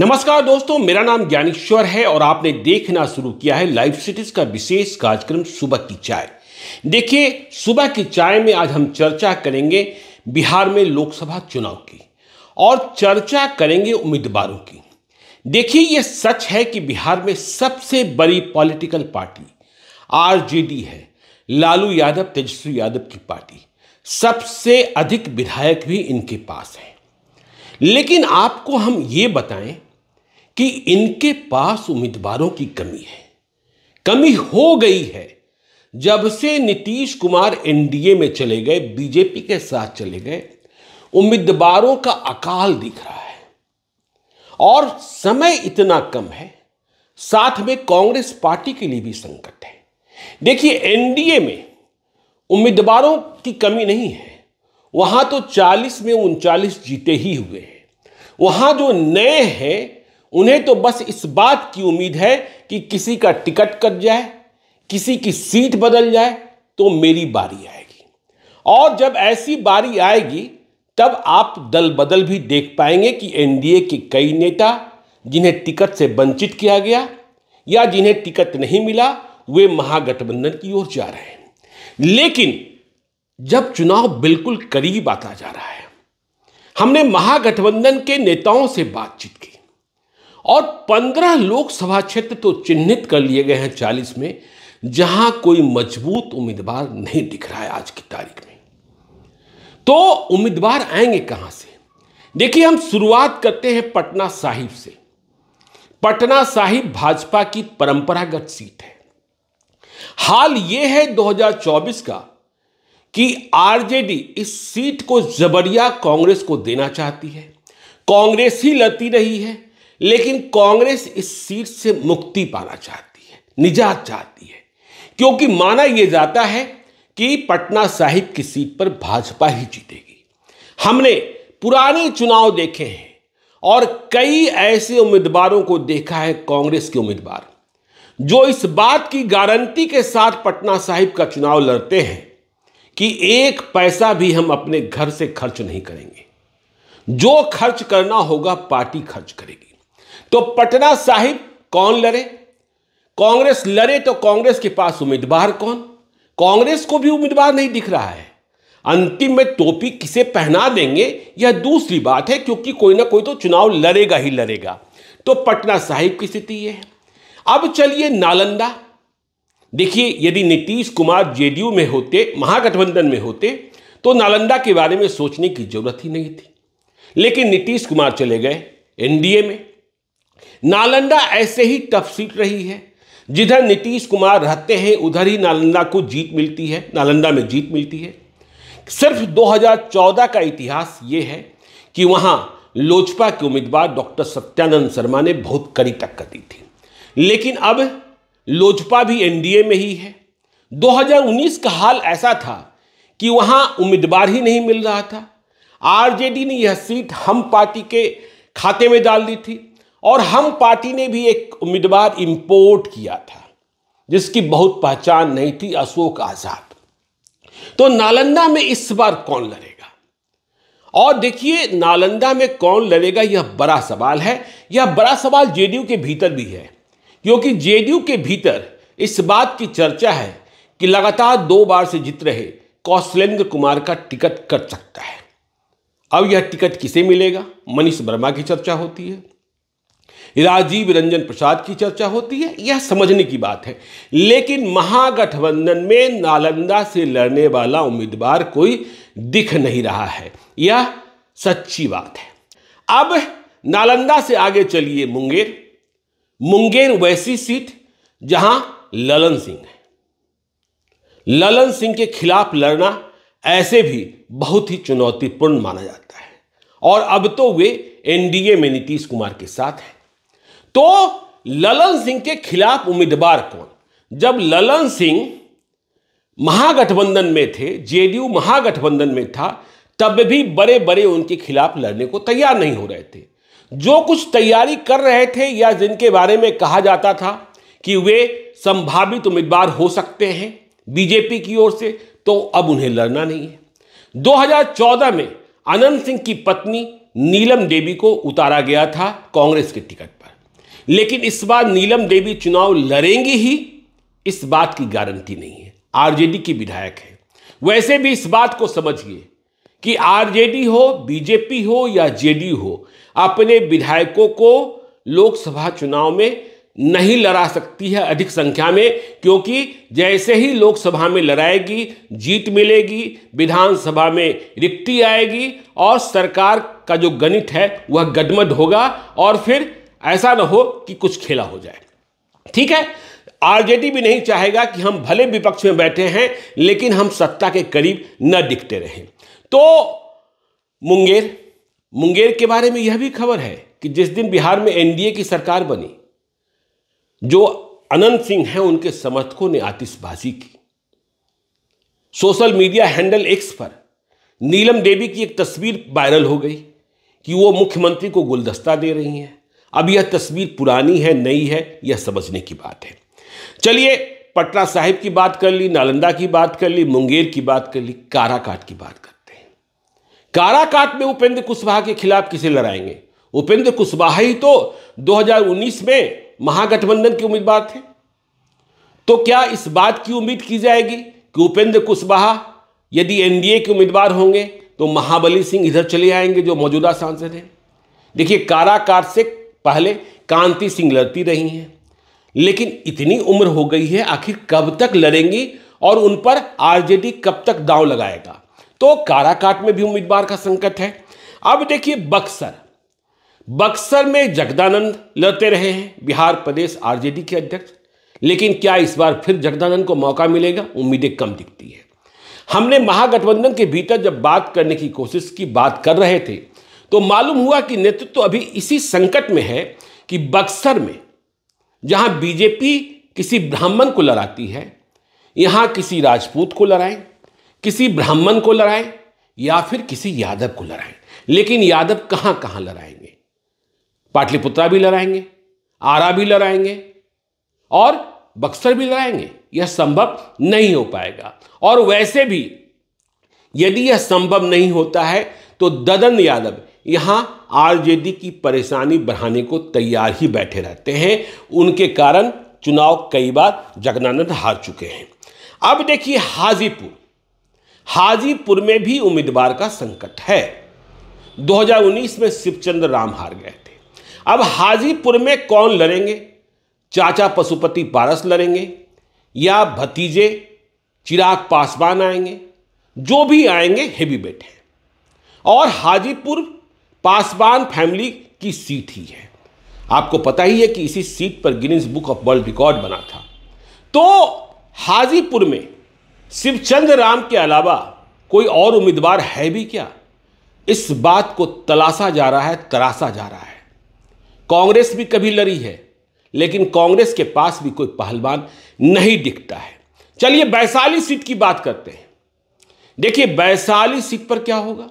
नमस्कार दोस्तों मेरा नाम ज्ञानेश्वर है और आपने देखना शुरू किया है लाइव सिटीज का विशेष कार्यक्रम सुबह की चाय देखिए सुबह की चाय में आज हम चर्चा करेंगे बिहार में लोकसभा चुनाव की और चर्चा करेंगे उम्मीदवारों की देखिए ये सच है कि बिहार में सबसे बड़ी पॉलिटिकल पार्टी आरजेडी है लालू यादव तेजस्वी यादव की पार्टी सबसे अधिक विधायक भी इनके पास हैं लेकिन आपको हम ये बताएं कि इनके पास उम्मीदवारों की कमी है कमी हो गई है जब से नीतीश कुमार एनडीए में चले गए बीजेपी के साथ चले गए उम्मीदवारों का अकाल दिख रहा है और समय इतना कम है साथ में कांग्रेस पार्टी के लिए भी संकट है देखिए एनडीए में उम्मीदवारों की कमी नहीं है वहां तो 40 में उनचालीस जीते ही हुए हैं वहां जो नए हैं उन्हें तो बस इस बात की उम्मीद है कि किसी का टिकट कट जाए किसी की सीट बदल जाए तो मेरी बारी आएगी और जब ऐसी बारी आएगी तब आप दल बदल भी देख पाएंगे कि एनडीए के कई नेता जिन्हें टिकट से वंचित किया गया या जिन्हें टिकट नहीं मिला वे महागठबंधन की ओर जा रहे हैं लेकिन जब चुनाव बिल्कुल करीब आता जा रहा है हमने महागठबंधन के नेताओं से बातचीत की और पंद्रह लोकसभा क्षेत्र तो चिन्हित कर लिए गए हैं चालीस में जहां कोई मजबूत उम्मीदवार नहीं दिख रहा है आज की तारीख में तो उम्मीदवार आएंगे कहां से देखिए हम शुरुआत करते हैं पटना साहिब से पटना साहिब भाजपा की परंपरागत सीट है हाल यह है 2024 का कि आरजेडी इस सीट को जबरिया कांग्रेस को देना चाहती है कांग्रेस ही लड़ती रही है लेकिन कांग्रेस इस सीट से मुक्ति पाना चाहती है निजात चाहती है क्योंकि माना यह जाता है कि पटना साहिब की सीट पर भाजपा ही जीतेगी हमने पुराने चुनाव देखे हैं और कई ऐसे उम्मीदवारों को देखा है कांग्रेस के उम्मीदवार जो इस बात की गारंटी के साथ पटना साहिब का चुनाव लड़ते हैं कि एक पैसा भी हम अपने घर से खर्च नहीं करेंगे जो खर्च करना होगा पार्टी खर्च करेगी तो पटना साहिब कौन लड़े कांग्रेस लड़े तो कांग्रेस के पास उम्मीदवार कौन कांग्रेस को भी उम्मीदवार नहीं दिख रहा है अंतिम में टोपी किसे पहना देंगे यह दूसरी बात है क्योंकि कोई ना कोई तो चुनाव लड़ेगा ही लड़ेगा तो पटना साहिब की स्थिति यह है अब चलिए नालंदा देखिए यदि नीतीश कुमार जेडीयू में होते महागठबंधन में होते तो नालंदा के बारे में सोचने की जरूरत ही नहीं थी लेकिन नीतीश कुमार चले गए एनडीए में नालंदा ऐसे ही टफ सीट रही है जिधर नीतीश कुमार रहते हैं उधर ही नालंदा को जीत मिलती है नालंदा में जीत मिलती है सिर्फ 2014 का इतिहास ये है कि वहाँ लोजपा के उम्मीदवार डॉक्टर सत्यानंद शर्मा ने बहुत कड़ी टक्कर दी थी लेकिन अब लोजपा भी एनडीए में ही है 2019 का हाल ऐसा था कि वहाँ उम्मीदवार ही नहीं मिल रहा था आरजेडी ने यह सीट हम पार्टी के खाते में डाल दी थी और हम पार्टी ने भी एक उम्मीदवार इंपोर्ट किया था जिसकी बहुत पहचान नहीं थी अशोक आजाद तो नालंदा में इस बार कौन लड़ेगा और देखिए नालंदा में कौन लड़ेगा यह बड़ा सवाल है यह बड़ा सवाल जेडीयू के भीतर भी है क्योंकि जेडीयू के भीतर इस बात की चर्चा है कि लगातार दो बार से जीत रहे कौशलेंद्र कुमार का टिकट कट सकता है अब यह टिकट किसे मिलेगा मनीष वर्मा की चर्चा होती है राजीव रंजन प्रसाद की चर्चा होती है यह समझने की बात है लेकिन महागठबंधन में नालंदा से लड़ने वाला उम्मीदवार कोई दिख नहीं रहा है यह सच्ची बात है अब नालंदा से आगे चलिए मुंगेर मुंगेर वैसी सीट जहां ललन सिंह है ललन सिंह के खिलाफ लड़ना ऐसे भी बहुत ही चुनौतीपूर्ण माना जाता है और अब तो वे एनडीए में नीतीश कुमार के साथ हैं तो ललन सिंह के खिलाफ उम्मीदवार कौन जब ललन सिंह महागठबंधन में थे जेडीयू महागठबंधन में था तब भी बड़े बड़े उनके खिलाफ लड़ने को तैयार नहीं हो रहे थे जो कुछ तैयारी कर रहे थे या जिनके बारे में कहा जाता था कि वे संभावित उम्मीदवार हो सकते हैं बीजेपी की ओर से तो अब उन्हें लड़ना नहीं है 2014 में अनंत सिंह की पत्नी नीलम देवी को उतारा गया था कांग्रेस के टिकट पर लेकिन इस बार नीलम देवी चुनाव लड़ेंगी ही इस बात की गारंटी नहीं है आरजेडी की विधायक है वैसे भी इस बात को समझिए कि आरजेडी हो बीजेपी हो या जेडी हो अपने विधायकों को लोकसभा चुनाव में नहीं लड़ा सकती है अधिक संख्या में क्योंकि जैसे ही लोकसभा में लड़ाएगी जीत मिलेगी विधानसभा में रिक्ति आएगी और सरकार का जो गणित है वह गदमद होगा और फिर ऐसा ना हो कि कुछ खेला हो जाए ठीक है आरजेडी भी नहीं चाहेगा कि हम भले विपक्ष में बैठे हैं लेकिन हम सत्ता के करीब न दिखते रहें तो मुंगेर मुंगेर के बारे में यह भी खबर है कि जिस दिन बिहार में एनडीए की सरकार बनी जो अनंत सिंह हैं उनके समर्थकों ने आतिशबाजी की सोशल मीडिया हैंडल एक्स पर नीलम देवी की एक तस्वीर वायरल हो गई कि वो मुख्यमंत्री को गुलदस्ता दे रही हैं अब यह तस्वीर पुरानी है नई है यह समझने की बात है चलिए पटना साहिब की बात कर ली नालंदा की बात कर ली मुंगेर की बात कर ली काराकाट की बात करते हैं काराकाट में उपेंद्र कुशवाहा के खिलाफ किसे लड़ाएंगे उपेंद्र कुशवाहा ही तो 2019 में महागठबंधन के उम्मीदवार थे तो क्या इस बात की उम्मीद की जाएगी कि उपेंद्र कुशवाहा यदि एनडीए के उम्मीदवार होंगे तो महाबली सिंह इधर चले आएंगे जो मौजूदा सांसद हैं देखिए काराकाट से पहले कांति सिंह लड़ती रही हैं लेकिन इतनी उम्र हो गई है आखिर कब तक लड़ेंगी और उन पर आरजेडी कब तक दांव लगाएगा तो काराकाट में भी उम्मीदवार का संकट है अब देखिए बक्सर बक्सर में जगदानंद लड़ते रहे हैं बिहार प्रदेश आरजेडी के अध्यक्ष लेकिन क्या इस बार फिर जगदानंद को मौका मिलेगा उम्मीदें कम दिखती है हमने महागठबंधन के भीतर जब बात करने की कोशिश की बात कर रहे थे तो मालूम हुआ कि नेतृत्व तो अभी इसी संकट में है कि बक्सर में जहां बीजेपी किसी ब्राह्मण को लड़ाती है यहां किसी राजपूत को लड़ाएं किसी ब्राह्मण को लड़ाएं या फिर किसी यादव को लड़ाएं लेकिन यादव कहां कहां लड़ाएंगे पाटलिपुत्रा भी लड़ाएंगे आरा भी लड़ाएंगे और बक्सर भी लड़ाएंगे यह संभव नहीं हो पाएगा और वैसे भी यदि यह संभव नहीं होता है तो ददन यादव यहाँ आरजेडी की परेशानी बढ़ाने को तैयार ही बैठे रहते हैं उनके कारण चुनाव कई बार जगनानंद हार चुके हैं अब देखिए हाजीपुर हाजीपुर में भी उम्मीदवार का संकट है 2019 में शिवचंद्र राम हार गए थे अब हाजीपुर में कौन लड़ेंगे चाचा पशुपति पारस लड़ेंगे या भतीजे चिराग पासवान आएंगे जो भी आएंगे हेवी बेटे और हाजीपुर पासवान फैमिली की सीट ही है आपको पता ही है कि इसी सीट पर Guinness book of world record बना था तो हाजीपुर में शिवचंद राम के अलावा कोई और उम्मीदवार है भी क्या इस बात को तलाशा जा रहा है तराशा जा रहा है कांग्रेस भी कभी लड़ी है लेकिन कांग्रेस के पास भी कोई पहलवान नहीं दिखता है चलिए वैशाली सीट की बात करते हैं देखिए वैशाली सीट पर क्या होगा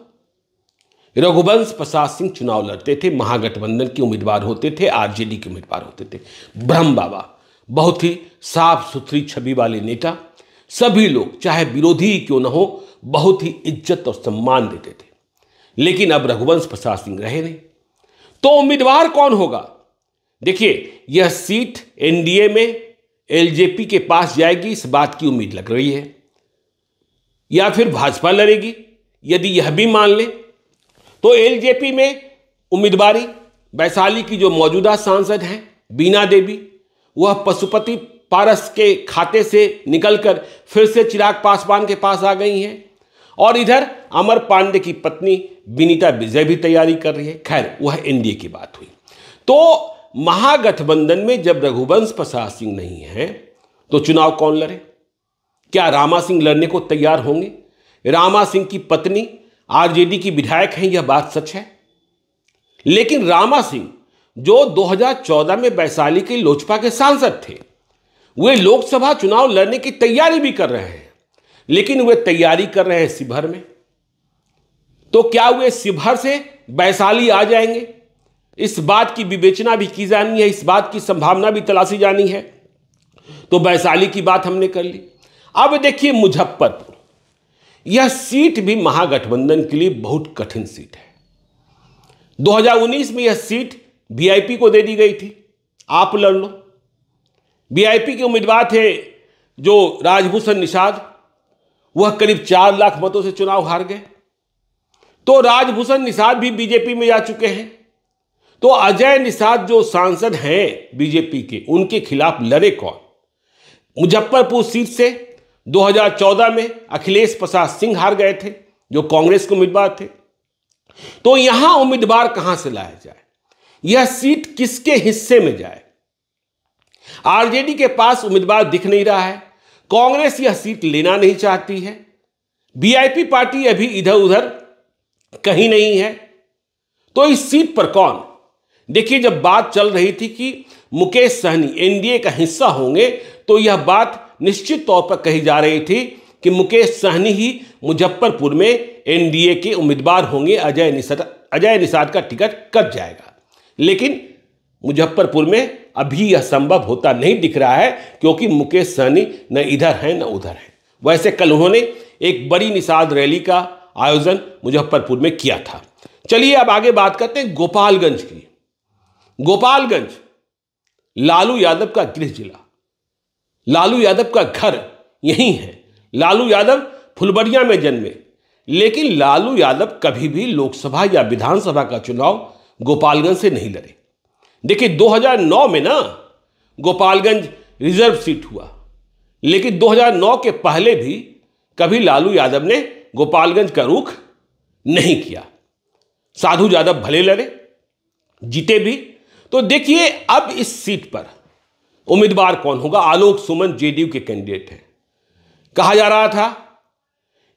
रघुवंश प्रसाद सिंह चुनाव लड़ते थे महागठबंधन के उम्मीदवार होते थे आरजेडी के उम्मीदवार होते थे ब्रह्म बाबा बहुत ही साफ सुथरी छवि वाले नेता सभी लोग चाहे विरोधी क्यों ना हो बहुत ही इज्जत और सम्मान देते थे लेकिन अब रघुवंश प्रसाद सिंह रहे नहीं तो उम्मीदवार कौन होगा देखिए यह सीट एनडीए में एलजेपी के पास जाएगी इस बात की उम्मीद लग रही है या फिर भाजपा लड़ेगी यदि यह भी मान लें तो एलजेपी में उम्मीदवारी वैशाली की जो मौजूदा सांसद हैं बीना देवी वह पशुपति पारस के खाते से निकलकर फिर से चिराग पासवान के पास आ गई हैं और इधर अमर पांडे की पत्नी विनीता विजय भी तैयारी कर रही है खैर वह एनडीए की बात हुई तो महागठबंधन में जब रघुवंश प्रसाद सिंह नहीं है तो चुनाव कौन लड़े क्या रामा सिंह लड़ने को तैयार होंगे रामा सिंह की पत्नी आरजेडी की विधायक हैं यह बात सच है लेकिन रामा सिंह जो 2014 में वैशाली के लोजपा के सांसद थे वे लोकसभा चुनाव लड़ने की तैयारी भी कर रहे हैं लेकिन वे तैयारी कर रहे हैं शिवहर में तो क्या वे शिवहर से वैशाली आ जाएंगे इस बात की विवेचना भी की जानी है इस बात की संभावना भी तलाशी जानी है तो वैशाली की बात हमने कर ली अब देखिए मुजफ्फरपुर यह सीट भी महागठबंधन के लिए बहुत कठिन सीट है 2019 में यह सीट वीआईपी को दे दी गई थी आप लड़ लो वीआईपी के उम्मीदवार थे जो राजभूषण निषाद वह करीब चार लाख मतों से चुनाव हार गए तो राजभूषण निषाद भी बीजेपी में जा चुके हैं तो अजय निषाद जो सांसद हैं बीजेपी के उनके खिलाफ लड़े कौन मुजफ्फरपुर सीट से 2014 में अखिलेश प्रसाद सिंह हार गए थे जो कांग्रेस के उम्मीदवार थे तो यहां उम्मीदवार कहां से लाया जाए यह सीट किसके हिस्से में जाए आरजेडी के पास उम्मीदवार दिख नहीं रहा है कांग्रेस यह सीट लेना नहीं चाहती है बीआईपी पार्टी अभी इधर उधर कहीं नहीं है तो इस सीट पर कौन देखिए जब बात चल रही थी कि मुकेश सहनी एनडीए का हिस्सा होंगे तो यह बात निश्चित तौर पर कही जा रही थी कि मुकेश सहनी ही मुजफ्फरपुर में एनडीए के उम्मीदवार होंगे अजय निषाद अजय निषाद का टिकट कट जाएगा लेकिन मुजफ्फरपुर में अभी यह संभव होता नहीं दिख रहा है क्योंकि मुकेश सहनी न इधर हैं न उधर हैं वैसे कल उन्होंने एक बड़ी निषाद रैली का आयोजन मुजफ्फरपुर में किया था चलिए अब आगे बात करते हैं गोपालगंज की गोपालगंज लालू यादव का गृह जिला लालू यादव का घर यहीं है लालू यादव फुलबरिया में जन्मे लेकिन लालू यादव कभी भी लोकसभा या विधानसभा का चुनाव गोपालगंज से नहीं लड़े देखिए 2009 में ना गोपालगंज रिजर्व सीट हुआ लेकिन 2009 के पहले भी कभी लालू यादव ने गोपालगंज का रुख नहीं किया साधु यादव भले लड़े जीते भी तो देखिए अब इस सीट पर उम्मीदवार कौन होगा आलोक सुमन जेडीयू के कैंडिडेट हैं कहा जा रहा था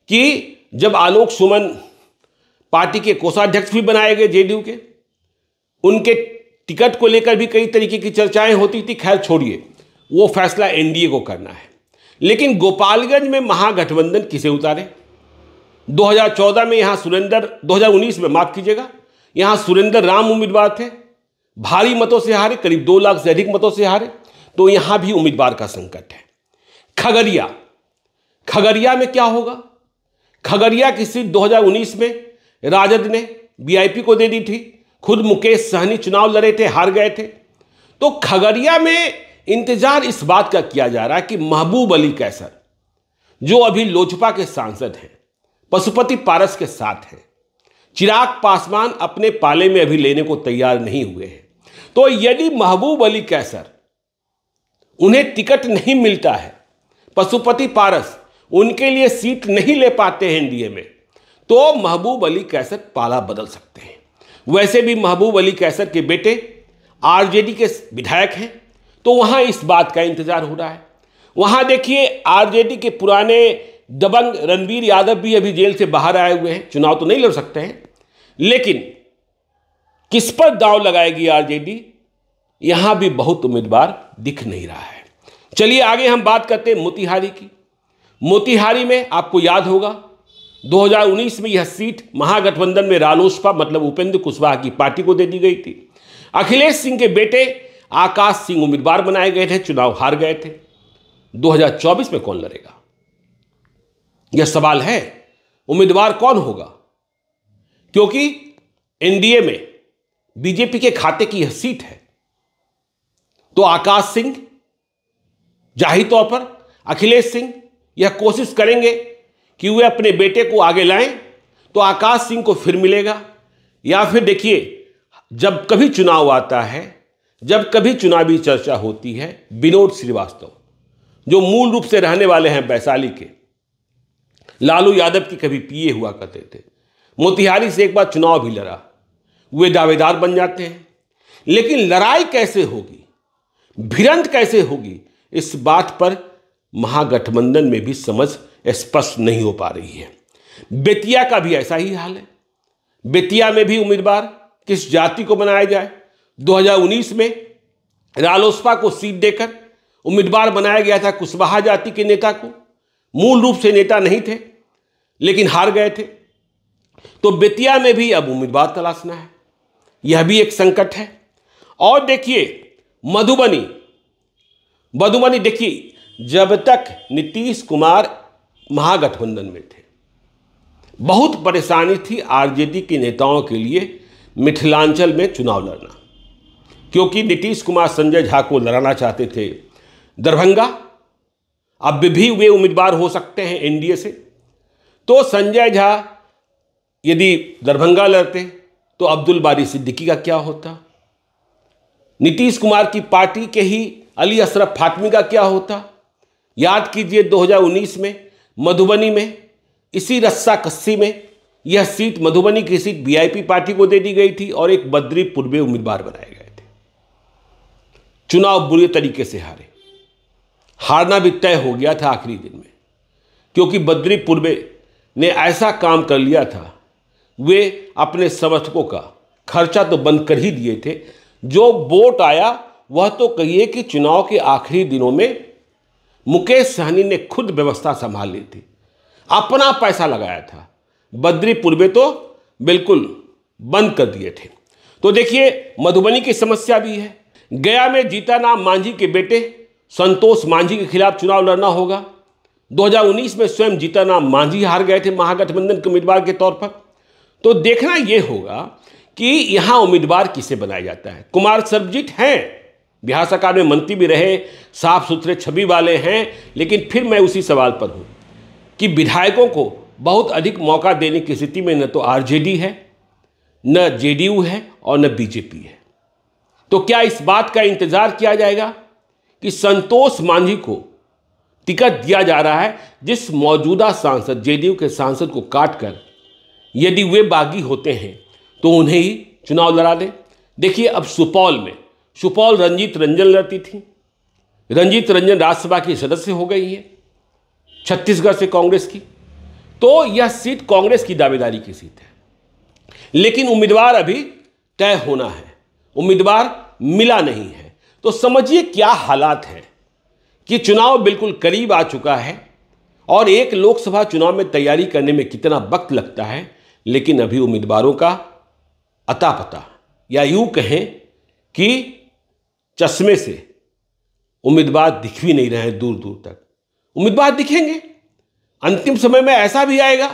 कि जब आलोक सुमन पार्टी के कोषाध्यक्ष भी बनाए गए जेडीयू के उनके टिकट को लेकर भी कई तरीके की चर्चाएं होती थी खैर छोड़िए वो फैसला एनडीए को करना है लेकिन गोपालगंज में महागठबंधन किसे उतारे 2014 में यहाँ सुरेंद्र 2019 में माफ कीजिएगा यहाँ सुरेंद्र राम उम्मीदवार थे भारी मतों से हारे करीब दो लाख से अधिक मतों से हारे तो यहां भी उम्मीदवार का संकट है खगड़िया खगड़िया में क्या होगा खगड़िया की सीट 2019 में राजद ने बीआईपी को दे दी थी खुद मुकेश सहनी चुनाव लड़े थे हार गए थे तो खगड़िया में इंतजार इस बात का किया जा रहा है कि महबूब अली कैसर जो अभी लोजपा के सांसद हैं पशुपति पारस के साथ हैं चिराग पासवान अपने पाले में अभी लेने को तैयार नहीं हुए हैं तो यदि महबूब अली कैसर उन्हें टिकट नहीं मिलता है पशुपति पारस उनके लिए सीट नहीं ले पाते हैं एनडीए में तो महबूब अली कैसर पाला बदल सकते हैं वैसे भी महबूब अली कैसर के बेटे आरजेडी के विधायक हैं तो वहां इस बात का इंतजार हो रहा है वहां देखिए आरजेडी के पुराने दबंग रणवीर यादव भी अभी जेल से बाहर आए हुए हैं चुनाव तो नहीं लड़ सकते हैं लेकिन किस पर दाव लगाएगी आरजेडी यहां भी बहुत उम्मीदवार दिख नहीं रहा है चलिए आगे हम बात करते हैं मोतिहारी की मोतिहारी में आपको याद होगा 2019 में यह सीट महागठबंधन में रालोसपा मतलब उपेंद्र कुशवाहा की पार्टी को दे दी गई थी अखिलेश सिंह के बेटे आकाश सिंह उम्मीदवार बनाए गए थे चुनाव हार गए थे 2024 में कौन लड़ेगा यह सवाल है उम्मीदवार कौन होगा क्योंकि एनडीए में बीजेपी के खाते की यह सीट है तो आकाश सिंह जाहिर तौर पर अखिलेश सिंह यह कोशिश करेंगे कि वे अपने बेटे को आगे लाएं तो आकाश सिंह को फिर मिलेगा या फिर देखिए जब कभी चुनाव आता है जब कभी चुनावी चर्चा होती है विनोद श्रीवास्तव जो मूल रूप से रहने वाले हैं वैशाली के लालू यादव की कभी पीए हुआ करते थे मोतिहारी से एक बार चुनाव भी लड़ा वे दावेदार बन जाते हैं लेकिन लड़ाई कैसे होगी भिरंत कैसे होगी इस बात पर महागठबंधन में भी समझ स्पष्ट नहीं हो पा रही है बेतिया का भी ऐसा ही हाल है बेतिया में भी उम्मीदवार किस जाति को बनाया जाए 2019 में रालोसपा को सीट देकर उम्मीदवार बनाया गया था कुशवाहा जाति के नेता को मूल रूप से नेता नहीं थे लेकिन हार गए थे तो बेतिया में भी अब उम्मीदवार तलाशना है यह भी एक संकट है और देखिए मधुबनी मधुबनी देखिए जब तक नीतीश कुमार महागठबंधन में थे बहुत परेशानी थी आरजेडी के नेताओं के लिए मिथिलांचल में चुनाव लड़ना क्योंकि नीतीश कुमार संजय झा को लड़ाना चाहते थे दरभंगा अब भी वे उम्मीदवार हो सकते हैं एनडीए से तो संजय झा यदि दरभंगा लड़ते तो अब्दुल बारी सिद्दीकी का क्या होता नीतीश कुमार की पार्टी के ही अली अशरफ फातमी का क्या होता याद कीजिए 2019 में मधुबनी में इसी रस्सा कस्सी में यह सीट मधुबनी की सीट बीआईपी पार्टी को दे दी गई थी और एक बद्री पूर्वे उम्मीदवार बनाए गए थे चुनाव बुरे तरीके से हारे हारना भी तय हो गया था आखिरी दिन में क्योंकि बद्री पूर्वे ने ऐसा काम कर लिया था वे अपने समर्थकों का खर्चा तो बंद कर ही दिए थे जो वोट आया वह तो कहिए कि चुनाव के आखिरी दिनों में मुकेश सहनी ने खुद व्यवस्था संभाल ली थी अपना पैसा लगाया था बद्री पूर्वे तो बिल्कुल बंद कर दिए थे तो देखिए मधुबनी की समस्या भी है गया में जीताराम मांझी के बेटे संतोष मांझी के खिलाफ चुनाव लड़ना होगा 2019 में स्वयं नाम मांझी हार गए थे महागठबंधन के उम्मीदवार के तौर पर तो देखना यह होगा कि यहां उम्मीदवार किसे बनाया जाता है कुमार सर्वजीत हैं बिहार सरकार में मंत्री भी रहे साफ सुथरे छवि वाले हैं लेकिन फिर मैं उसी सवाल पर हूं कि विधायकों को बहुत अधिक मौका देने की स्थिति में न तो आरजेडी है न जेडीयू है और न बीजेपी है तो क्या इस बात का इंतजार किया जाएगा कि संतोष मांझी को टिकट दिया जा रहा है जिस मौजूदा सांसद जेडीयू के सांसद को काटकर यदि वे बागी होते हैं तो उन्हें ही चुनाव लड़ा दें देखिए अब सुपौल में सुपौल रंजीत रंजन लड़ती थी रंजीत रंजन राज्यसभा की सदस्य हो गई है छत्तीसगढ़ से कांग्रेस की तो यह सीट कांग्रेस की दावेदारी की सीट है लेकिन उम्मीदवार अभी तय होना है उम्मीदवार मिला नहीं है तो समझिए क्या हालात हैं कि चुनाव बिल्कुल करीब आ चुका है और एक लोकसभा चुनाव में तैयारी करने में कितना वक्त लगता है लेकिन अभी उम्मीदवारों का अता पता या यूं कहें कि चश्मे से उम्मीदवार दिख भी नहीं रहे दूर दूर तक उम्मीदवार दिखेंगे अंतिम समय में ऐसा भी आएगा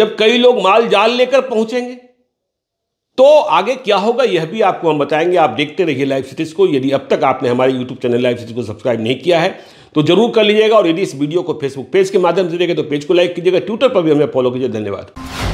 जब कई लोग माल जाल लेकर पहुंचेंगे तो आगे क्या होगा यह भी आपको हम बताएंगे आप देखते रहिए लाइव सिटीज़ को यदि अब तक आपने हमारे यूट्यूब चैनल लाइव सिटीज़ को सब्सक्राइब नहीं किया है तो जरूर कर लीजिएगा और यदि इस वीडियो को फेसबुक पेज के माध्यम से देखें तो पेज को लाइक कीजिएगा ट्विटर पर भी हमें फॉलो कीजिए धन्यवाद